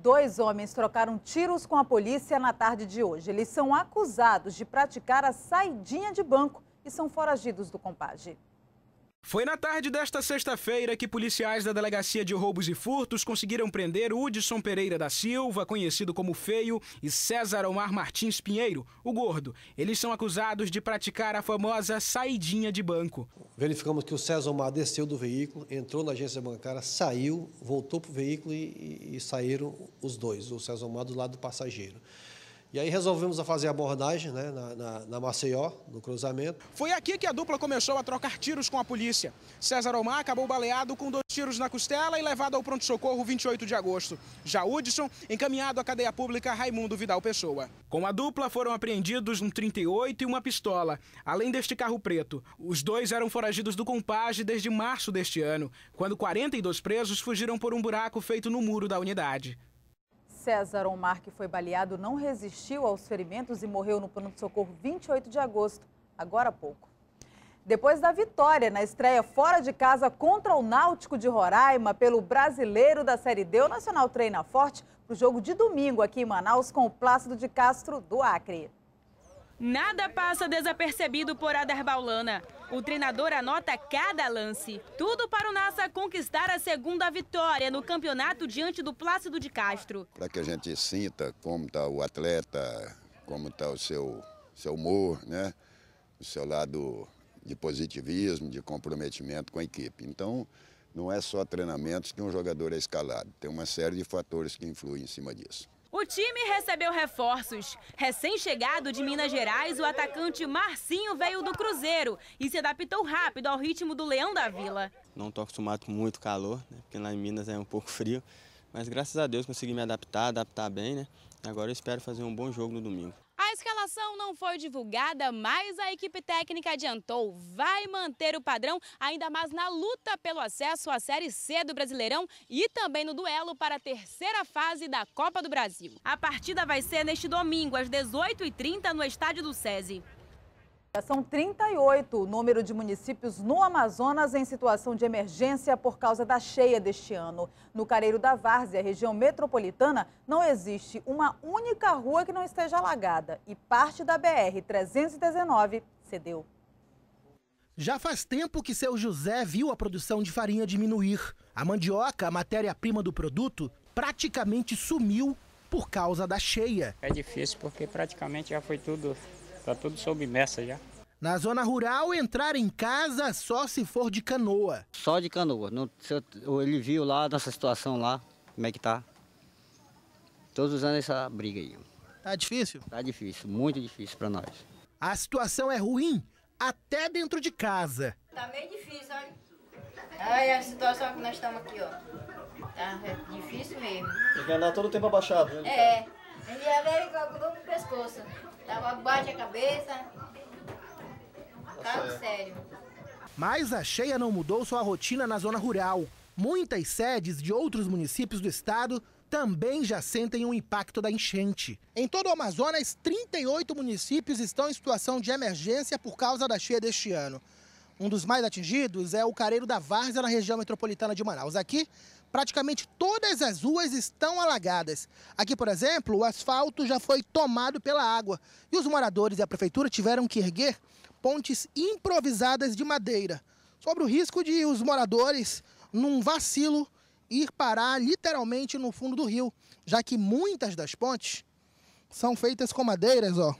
Dois homens trocaram tiros com a polícia na tarde de hoje. Eles são acusados de praticar a saidinha de banco e são foragidos do compage. Foi na tarde desta sexta-feira que policiais da Delegacia de Roubos e Furtos conseguiram prender Hudson Pereira da Silva, conhecido como Feio, e César Omar Martins Pinheiro, o Gordo. Eles são acusados de praticar a famosa saidinha de banco. Verificamos que o César Omar desceu do veículo, entrou na agência bancária, saiu, voltou para o veículo e, e, e saíram os dois, o César Omar do lado do passageiro. E aí resolvemos fazer a abordagem né, na, na, na, Maceió, no cruzamento. Foi aqui que a dupla começou a trocar tiros com a polícia. César Omar acabou baleado com dois tiros na costela e levado ao pronto-socorro 28 de agosto. Já Hudson, encaminhado à cadeia pública Raimundo Vidal Pessoa. Com a dupla foram apreendidos um 38 e uma pistola, além deste carro preto. Os dois eram foragidos do Compage desde março deste ano, quando 42 presos fugiram por um buraco feito no muro da unidade. César Omar, que foi baleado, não resistiu aos ferimentos e morreu no pronto-socorro 28 de agosto, agora há pouco. Depois da vitória na estreia fora de casa contra o Náutico de Roraima pelo brasileiro da Série D, o Nacional treina forte para o jogo de domingo aqui em Manaus com o Plácido de Castro do Acre. Nada passa desapercebido por Ader Baulana. O treinador anota cada lance. Tudo para o Nassa conquistar a segunda vitória no campeonato diante do Plácido de Castro. Para que a gente sinta como está o atleta, como está o seu, seu humor, né? o seu lado de positivismo, de comprometimento com a equipe. Então, não é só treinamentos que um jogador é escalado. Tem uma série de fatores que influem em cima disso. O time recebeu reforços. Recém-chegado de Minas Gerais, o atacante Marcinho veio do Cruzeiro e se adaptou rápido ao ritmo do Leão da Vila. Não estou acostumado com muito calor, né, porque lá em Minas é um pouco frio, mas graças a Deus consegui me adaptar, adaptar bem, né? Agora eu espero fazer um bom jogo no domingo escalação não foi divulgada, mas a equipe técnica adiantou. Vai manter o padrão, ainda mais na luta pelo acesso à Série C do Brasileirão e também no duelo para a terceira fase da Copa do Brasil. A partida vai ser neste domingo, às 18h30, no estádio do SESI. É, são 38 o número de municípios no Amazonas em situação de emergência por causa da cheia deste ano. No Careiro da Várzea, região metropolitana, não existe uma única rua que não esteja alagada e parte da BR-319 cedeu. Já faz tempo que seu José viu a produção de farinha diminuir. A mandioca, a matéria-prima do produto, praticamente sumiu por causa da cheia. É difícil porque praticamente já foi tudo Tá tudo submersa já. Na zona rural, entrar em casa só se for de canoa. Só de canoa. eu, ele viu lá nossa situação lá, como é que tá. Todos os anos essa briga aí. Tá difícil? Tá difícil, muito difícil para nós. A situação é ruim até dentro de casa. Tá meio difícil, olha. Olha a situação que nós estamos aqui, ó. Tá difícil mesmo. Tem que andar todo o tempo abaixado, né? É. Ele é a ver com o pescoço. Tava bate a cabeça. Tá Carro sério. Mas a cheia não mudou sua rotina na zona rural. Muitas sedes de outros municípios do estado também já sentem o impacto da enchente. Em todo o Amazonas, 38 municípios estão em situação de emergência por causa da cheia deste ano. Um dos mais atingidos é o Careiro da Várzea, na região metropolitana de Manaus. Aqui, praticamente todas as ruas estão alagadas. Aqui, por exemplo, o asfalto já foi tomado pela água e os moradores e a prefeitura tiveram que erguer pontes improvisadas de madeira, sobre o risco de os moradores, num vacilo, ir parar literalmente no fundo do rio, já que muitas das pontes são feitas com madeiras, ó,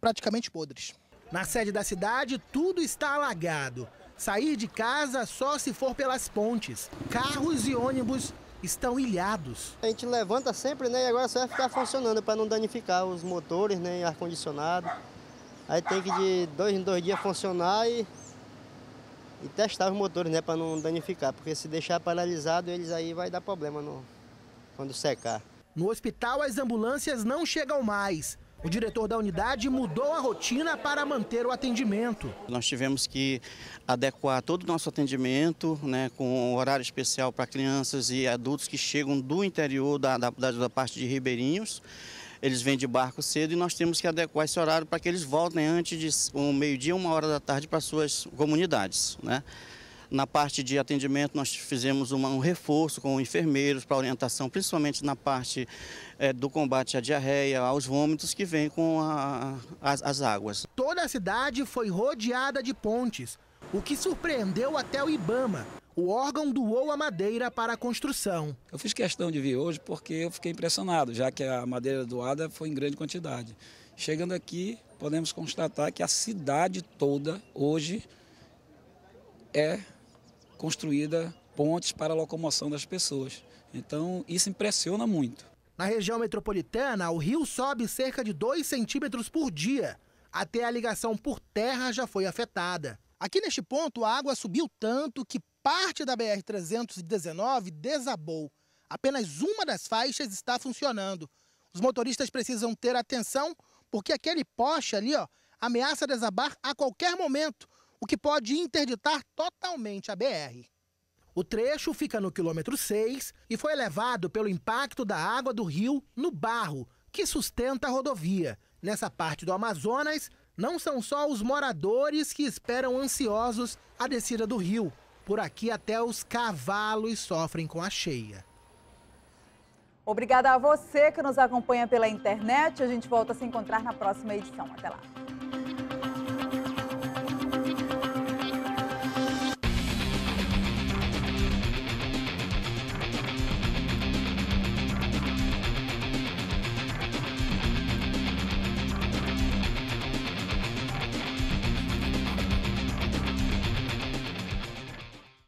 praticamente podres. Na sede da cidade, tudo está alagado. Sair de casa só se for pelas pontes. Carros e ônibus estão ilhados. A gente levanta sempre, né? E agora só vai ficar funcionando para não danificar os motores, nem né, ar-condicionado. Aí tem que de dois em dois dias funcionar e, e testar os motores, né? Para não danificar. Porque se deixar paralisado, eles aí vai dar problema no, quando secar. No hospital, as ambulâncias não chegam mais. O diretor da unidade mudou a rotina para manter o atendimento. Nós tivemos que adequar todo o nosso atendimento, né, com horário especial para crianças e adultos que chegam do interior, da, da, da parte de Ribeirinhos. Eles vêm de barco cedo e nós temos que adequar esse horário para que eles voltem antes de um meio-dia, uma hora da tarde para suas comunidades. Né? Na parte de atendimento, nós fizemos um reforço com enfermeiros para orientação, principalmente na parte é, do combate à diarreia, aos vômitos que vem com a, as, as águas. Toda a cidade foi rodeada de pontes, o que surpreendeu até o Ibama. O órgão doou a madeira para a construção. Eu fiz questão de vir hoje porque eu fiquei impressionado, já que a madeira doada foi em grande quantidade. Chegando aqui, podemos constatar que a cidade toda hoje é construída pontes para a locomoção das pessoas. Então, isso impressiona muito. Na região metropolitana, o rio sobe cerca de 2 centímetros por dia. Até a ligação por terra já foi afetada. Aqui neste ponto, a água subiu tanto que parte da BR-319 desabou. Apenas uma das faixas está funcionando. Os motoristas precisam ter atenção porque aquele poste ali ó, ameaça desabar a qualquer momento o que pode interditar totalmente a BR. O trecho fica no quilômetro 6 e foi elevado pelo impacto da água do rio no barro que sustenta a rodovia. Nessa parte do Amazonas, não são só os moradores que esperam ansiosos a descida do rio. Por aqui, até os cavalos sofrem com a cheia. Obrigada a você que nos acompanha pela internet. A gente volta a se encontrar na próxima edição. Até lá.